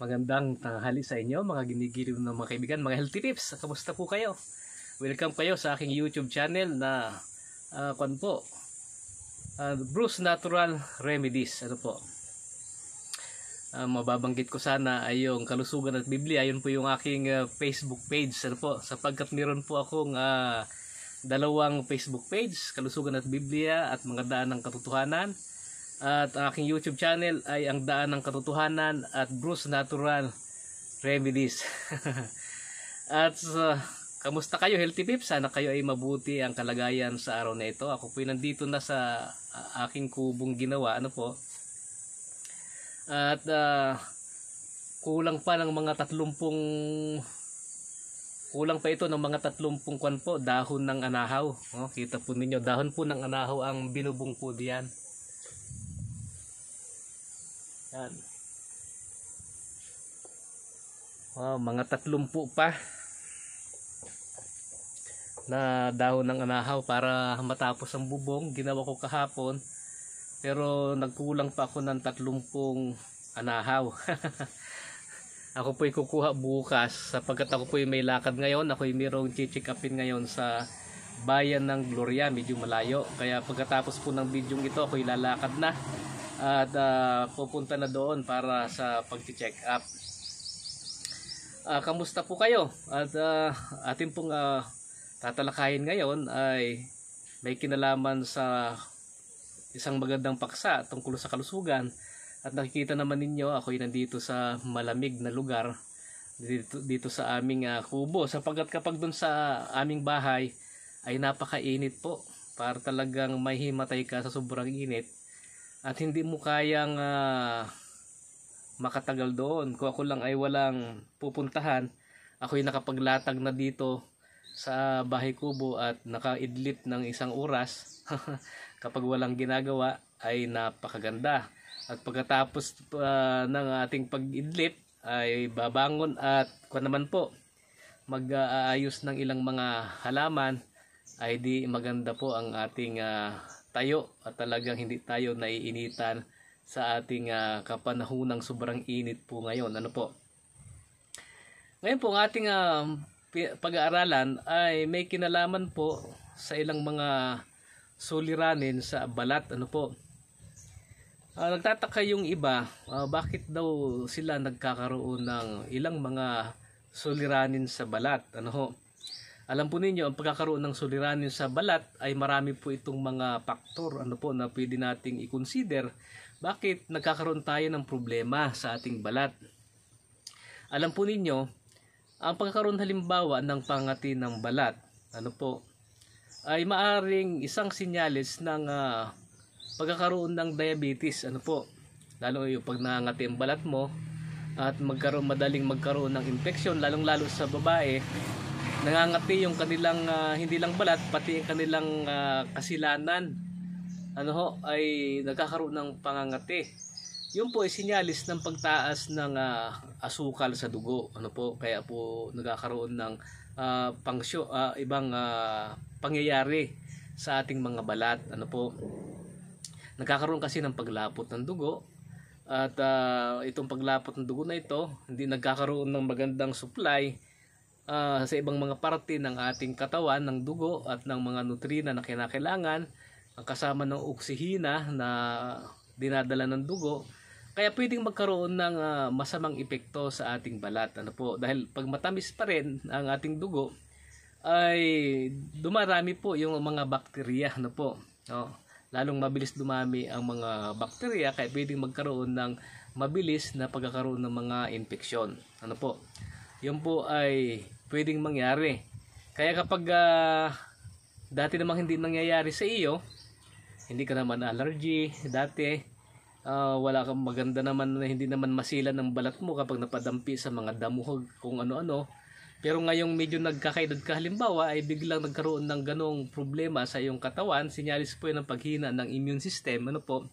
Magandang tanghali sa inyo mga ginigiliw ng mga kaibigan, mga healthy tips. Kamusta po kayo? Welcome kayo sa aking YouTube channel na uh, kwan po. Uh, Bruce Natural Remedies. Ano po? Uh, mababanggit ko sana ay yung kalusugan at Biblia. Ayun po yung aking uh, Facebook page. Ano po? Sapagkat meron po akong uh, dalawang Facebook page, Kalusugan at Biblia at mga daan ng katotohanan at aking YouTube channel ay Ang Daan ng Katotohanan at Bruce Natural Remedies. at uh, kamusta kayo Healthy Pips? Sana kayo ay mabuti ang kalagayan sa araw na ito. Ako po nandito na sa uh, aking kubong ginawa. Ano po? At uh, kulang pa ng mga tatlumpong kulang pa ito ng mga 30 kwan po dahon ng anahaw. Oh, kita po ninyo, dahon po ng anahaw ang binubong po diyan. Yan. Wow, mga tatlumpu pa na dahon ng anahaw para matapos ang bubong. Ginawa ko kahapon. Pero nagkulang pa ako ng tatlumpong anahaw. ako po'y kukuha bukas sapagkat ako po'y may lakad ngayon. Ako'y mayroong chichik upin ngayon sa bayan ng Gloria. Medyo malayo. Kaya pagkatapos po ng video ito, ako'y lalakad na at uh, pupunta na doon para sa pagti-check up. Uh, kamusta po kayo? At uh, atin pong uh, tatalakayin ngayon ay may kinalaman sa isang magandang paksa tungkol sa kalusugan at nakikita naman ninyo ako ay nandito sa malamig na lugar dito, dito sa aming uh, kubo sapagkat kapag doon sa aming bahay ay napakainit po para talagang mahimatay ka sa sobrang init at hindi mo kayang uh, makatagal doon. Kung ako lang ay walang pupuntahan, ako ay nakapaglatag na dito sa bahay kubo at nakaidlip ng isang oras kapag walang ginagawa ay napakaganda. At pagkatapos uh, ng ating pag-idlip ay babangon at kung naman po mag-aayos ng ilang mga halaman ay di maganda po ang ating uh, tayo at talagang hindi tayo naiinitan sa ating uh, ah, kapanahonang sobrang init po ngayon. Ano po? Ngayon po, ang ating uh, pag-aaralan ay may kinalaman po sa ilang mga suliranin sa balat. Ano po? Uh, nagtataka yung iba, uh, bakit daw sila nagkakaroon ng ilang mga suliranin sa balat? Ano po? Alam po ninyo, ang pagkakaroon ng suliranin sa balat ay marami po itong mga faktor ano po, na pwede nating i-consider bakit nagkakaroon tayo ng problema sa ating balat. Alam po ninyo, ang pagkakaroon halimbawa ng pangati ng balat ano po, ay maaring isang sinyalis ng uh, pagkakaroon ng diabetes ano po, lalo yung pag nangangati ang balat mo at magkaroon, madaling magkaroon ng infection lalong lalo sa babae nangangati yung kanilang uh, hindi lang balat pati ang kanilang uh, kasilanan ano ho ay nagkakaroon ng pangangati yun po ay sinyalis ng pagtaas ng uh, asukal sa dugo ano po kaya po nagkakaroon ng uh, pangsyo uh, ibang uh, pangyayari sa ating mga balat ano po nagkakaroon kasi ng paglapot ng dugo at uh, itong paglapot ng dugo na ito hindi nagkakaroon ng magandang supply uh, sa ibang mga parte ng ating katawan, ng dugo at ng mga nutrina na kinakailangan, ang kasama ng oksihina na dinadala ng dugo, kaya pwedeng magkaroon ng uh, masamang epekto sa ating balat. Ano po? Dahil pag matamis pa rin ang ating dugo, ay dumarami po yung mga bakterya. Ano po? No? Lalong mabilis dumami ang mga bakterya kaya pwedeng magkaroon ng mabilis na pagkakaroon ng mga infeksyon. Ano po? Yun po ay pwedeng mangyari. Kaya kapag uh, dati namang hindi nangyayari sa iyo, hindi ka naman allergy, dati uh, wala kang maganda naman na hindi naman masila ng balat mo kapag napadampi sa mga damuhog kung ano-ano. Pero ngayong medyo nagkakaedad ka halimbawa ay biglang nagkaroon ng ganong problema sa iyong katawan, sinyalis po yun ng paghina ng immune system. Ano po?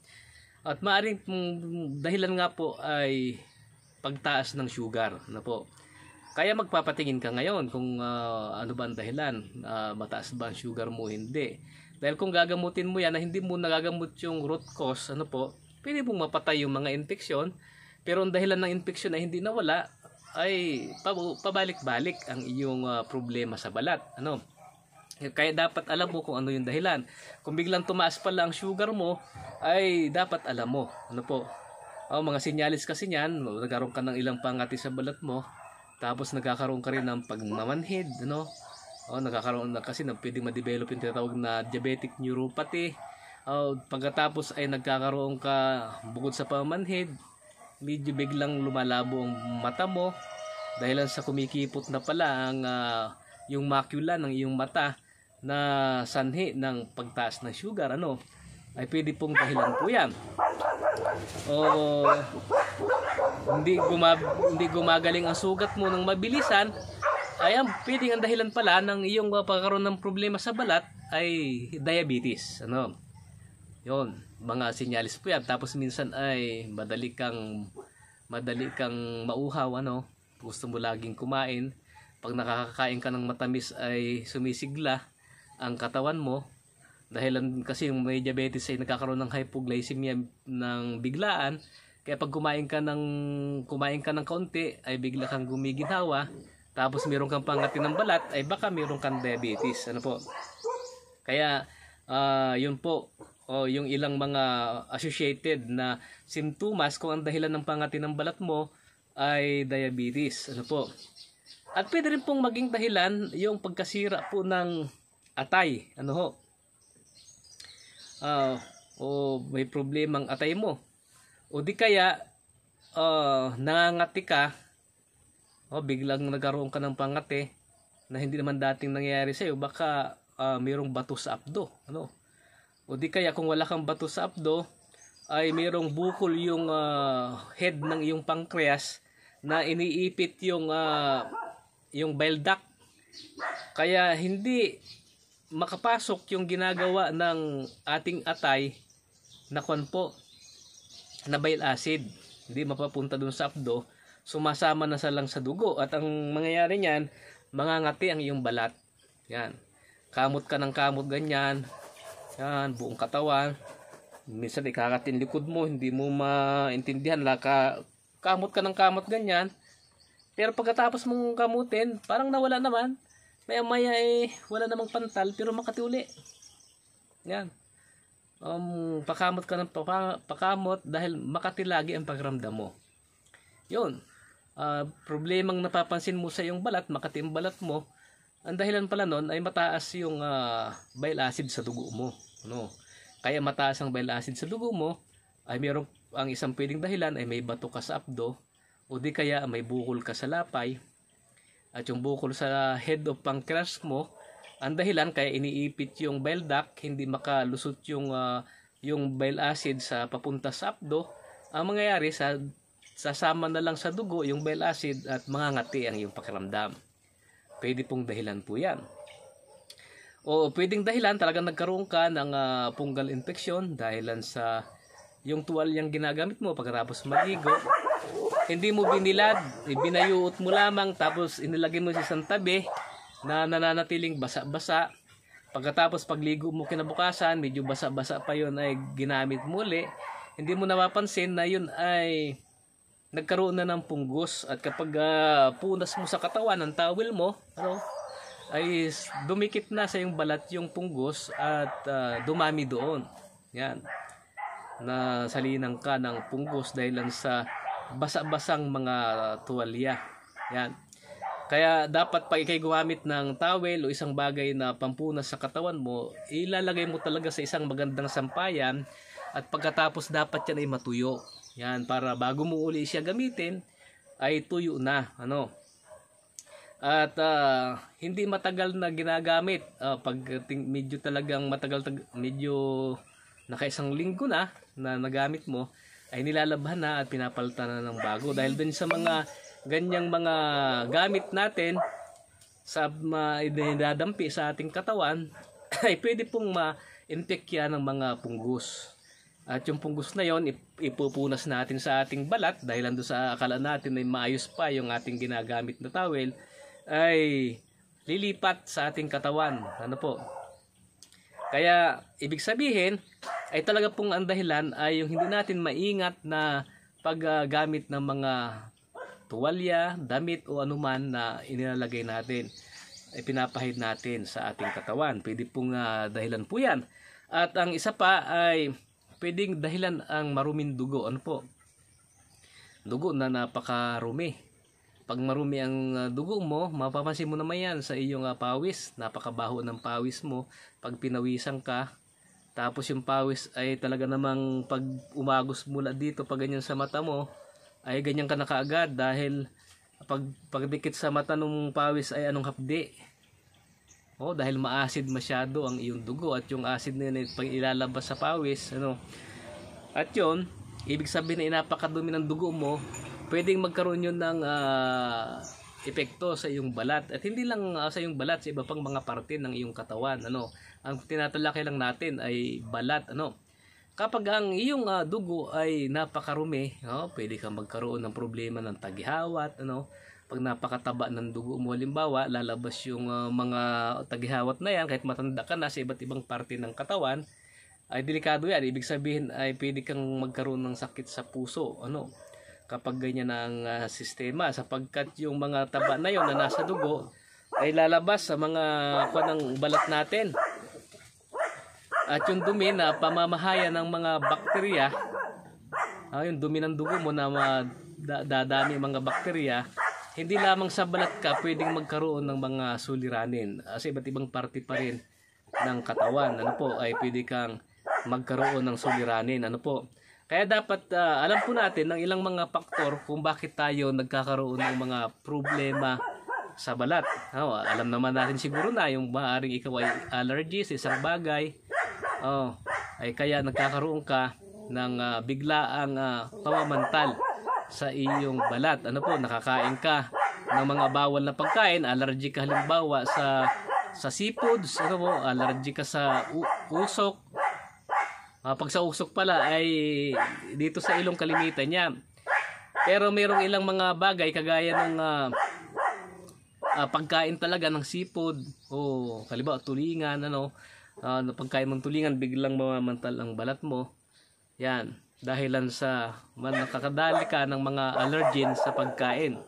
At maaring dahilan nga po ay pagtaas ng sugar. Ano po? Kaya magpapatingin ka ngayon kung uh, ano ba ang dahilan, uh, mataas ba ang sugar mo hindi. Dahil kung gagamutin mo yan na hindi mo nagagamot yung root cause, ano po, pwede mong mapatay yung mga infeksyon. Pero ang dahilan ng infeksyon ay hindi nawala, ay pabalik-balik ang iyong uh, problema sa balat. Ano? Kaya dapat alam mo kung ano yung dahilan. Kung biglang tumaas pala ang sugar mo, ay dapat alam mo. Ano po? Oh, mga sinyalis kasi niyan, nagkaroon ka ng ilang pangati sa balat mo, tapos nagkakaroon ka rin ng pagmamanhid, ano? O, oh, nagkakaroon na kasi ng pwedeng ma-develop yung tinatawag na diabetic neuropathy. O, oh, pagkatapos ay nagkakaroon ka bukod sa pamanhid, medyo biglang lumalabo ang mata mo dahil sa kumikipot na pala ang uh, yung macula ng iyong mata na sanhi ng pagtaas ng sugar ano ay pwede pong dahilan po yan. O hindi, gumag hindi gumagaling ang sugat mo ng mabilisan, ay ang pwedeng ang dahilan pala ng iyong pagkakaroon ng problema sa balat ay diabetes. Ano? Yon, mga sinyalis po yan. Tapos minsan ay madali kang madali kang mauhaw, ano? Gusto mo laging kumain. Pag nakakakain ka ng matamis ay sumisigla ang katawan mo Dahilan kasi yung may diabetes ay nagkakaroon ng hypoglycemia ng biglaan. Kaya pag kumain ka ng kumain ka ng kaunti ay bigla kang gumiginhawa tapos meron kang pangatin ng balat ay baka meron kang diabetes. Ano po? Kaya uh, yun po o oh, yung ilang mga associated na simptomas kung ang dahilan ng pangatin ng balat mo ay diabetes. Ano po? At pwede rin pong maging dahilan yung pagkasira po ng atay. Ano ho? uh, o may problemang atay mo. O di kaya uh, nangangati ka o biglang nagkaroon ka ng pangate na hindi naman dating nangyayari sa iyo baka uh, mayroong bato sa abdo ano o di kaya kung wala kang bato sa abdo ay mayroong bukol yung uh, head ng iyong pancreas na iniipit yung uh, yung bile duct kaya hindi makapasok yung ginagawa ng ating atay na kwan na bile acid hindi mapapunta dun sa abdo sumasama na sa lang sa dugo at ang mangyayari niyan mangangati ang iyong balat yan kamot ka ng kamot ganyan yan buong katawan minsan ikakatin likod mo hindi mo maintindihan laka kamot ka ng kamot ganyan pero pagkatapos mong kamutin parang nawala naman Maya maya eh, wala namang pantal pero makatuli. Yan. Um, pakamot ka ng papa, pakamot dahil makatilagi ang pagramdam mo. Yun. Uh, problemang napapansin mo sa iyong balat, makatim balat mo, ang dahilan pala noon ay mataas yung uh, bile acid sa dugo mo. No? Kaya mataas ang bile acid sa dugo mo, ay mayroong ang isang pwedeng dahilan ay may bato ka sa abdo o di kaya may bukol ka sa lapay at yung bukol sa head of pancreas mo ang dahilan kaya iniipit yung bile duct hindi makalusot yung uh, yung bile acid sa papunta sa abdo ang mangyayari sa sasama na lang sa dugo yung bile acid at mangangati ang iyong pakiramdam pwede pong dahilan po yan o pwedeng dahilan talaga nagkaroon ka ng uh, fungal infection dahilan sa yung tuwal yung ginagamit mo pagkatapos maligo hindi mo binilad, binayuot mo lamang tapos inilagay mo sa isang tabi na nananatiling basa-basa. Pagkatapos pagligo mo kinabukasan, medyo basa-basa pa yon ay ginamit muli. Hindi mo napapansin na yun ay nagkaroon na ng punggos at kapag uh, punas mo sa katawan ng towel mo, ano, ay dumikit na sa yung balat yung punggos at uh, dumami doon. Yan. Na salinan ka ng punggos dahil lang sa basa-basang mga tuwalya. Yan. Kaya dapat pag ikay gumamit ng towel o isang bagay na pampunas sa katawan mo, ilalagay mo talaga sa isang magandang sampayan at pagkatapos dapat yan ay matuyo. Yan, para bago mo uli siya gamitin, ay tuyo na. Ano? At uh, hindi matagal na ginagamit. Uh, pag medyo talagang matagal, tag, medyo naka nakaisang linggo na na nagamit mo, ay nilalabhan na at pinapalitan na ng bago dahil din sa mga ganyang mga gamit natin sa maidadampi uh, sa ating katawan ay pwede pong ma-infect yan ng mga punggos. At yung punggus na yon ipupunas natin sa ating balat dahil ando sa akala natin ay maayos pa yung ating ginagamit na towel ay lilipat sa ating katawan. Ano po? Kaya, ibig sabihin, ay talaga pong ang dahilan ay yung hindi natin maingat na paggamit ng mga tuwalya, damit o anuman na inilalagay natin ay pinapahid natin sa ating katawan. Pwede pong uh, dahilan po yan. At ang isa pa ay pwedeng dahilan ang maruming dugo. Ano po? Dugo na napakarumi. Pag marumi ang ah, dugo mo, mapapansin mo naman yan sa iyong uh, pawis. Napakabaho ng pawis mo. Pag pinawisan ka, tapos yung pawis ay talaga namang pag umagos mula dito, pag ganyan sa mata mo, ay ganyan ka na kaagad dahil pag pagdikit sa mata ng pawis ay anong hapdi. Oh, dahil maasid masyado ang iyong dugo at yung acid na yun ay pag ilalabas sa pawis, ano. At yun, ibig sabihin na inapakadumi ng dugo mo, pwedeng magkaroon yun ng uh, epekto sa iyong balat at hindi lang uh, sa iyong balat sa iba pang mga parte ng iyong katawan ano ang tinatalakay lang natin ay balat ano kapag ang iyong uh, dugo ay napakarumi no pwede kang magkaroon ng problema ng tagihawat ano pag napakataba ng dugo mo halimbawa lalabas yung uh, mga tagihawat na yan kahit matanda ka na sa iba't ibang parte ng katawan ay delikado yan ibig sabihin ay pwede kang magkaroon ng sakit sa puso ano kapag ganyan ang uh, sistema sapagkat yung mga taba na yon na nasa dugo ay lalabas sa mga panang balat natin at yung dumi na pamamahaya ng mga bakterya ah, yung dumi ng dugo mo na dadami mga bakterya hindi lamang sa balat ka pwedeng magkaroon ng mga suliranin uh, sa iba't ibang parte pa rin ng katawan ano po ay pwede kang magkaroon ng suliranin ano po kaya dapat uh, alam po natin ng ilang mga faktor kung bakit tayo nagkakaroon ng mga problema sa balat. Oh, alam naman natin siguro na yung maaaring ikaw ay allergy sa isang bagay. Oh, ay kaya nagkakaroon ka ng uh, biglaang uh, ah, pamamantal sa iyong balat. Ano po, nakakain ka ng mga bawal na pagkain, allergy ka halimbawa sa sa seafoods, ano po, allergy ka sa usok, Uh, pag sa usok pala ay dito sa ilong kalimitan niya. Pero merong ilang mga bagay kagaya ng uh, uh, pagkain talaga ng seafood o kaliba tulingan ano uh, pagkain ng tulingan biglang mamamantal ang balat mo. Yan, dahilan sa nakakadali ka ng mga allergen sa pagkain.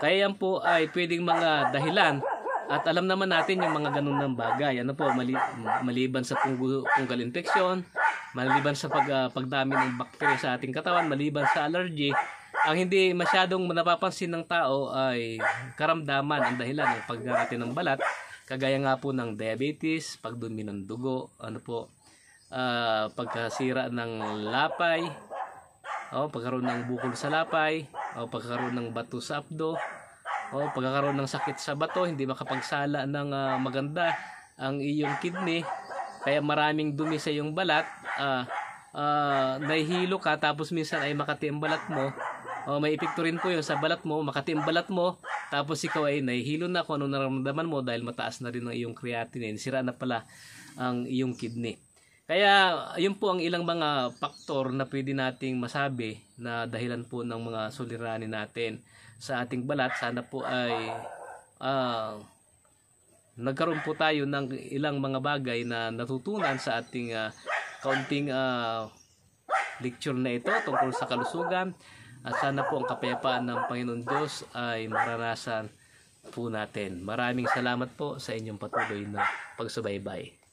Kaya yan po ay pwedeng mga dahilan at alam naman natin yung mga ganun ng bagay. Ano po, mali, maliban sa fungal infection, maliban sa pag, uh, pagdami ng bakterya sa ating katawan, maliban sa allergy, ang hindi masyadong napapansin ng tao ay karamdaman ang dahilan ng pagdarate ng balat, kagaya nga po ng diabetes, pagdumi ng dugo, ano po, uh, pagkasira ng lapay, o oh, pagkaroon ng bukol sa lapay, o oh, pagkaroon ng bato sa abdo, o oh, pagkakaroon ng sakit sa bato, hindi makapagsala ng uh, maganda ang iyong kidney, kaya maraming dumi sa iyong balat, uh, uh, nahihilo ka tapos minsan ay makati ang balat mo o oh, may epekto rin po yun sa balat mo makati ang balat mo tapos ikaw ay nahihilo na kung ano nararamdaman mo dahil mataas na rin ang iyong creatinine sira na pala ang iyong kidney kaya yun po ang ilang mga faktor na pwede nating masabi na dahilan po ng mga suliranin natin sa ating balat. Sana po ay uh, nagkaroon po tayo ng ilang mga bagay na natutunan sa ating uh, kaunting uh, lecture na ito tungkol sa kalusugan at sana po ang kapayapaan ng Panginoon Diyos ay maranasan po natin. Maraming salamat po sa inyong patuloy na pagsubaybay.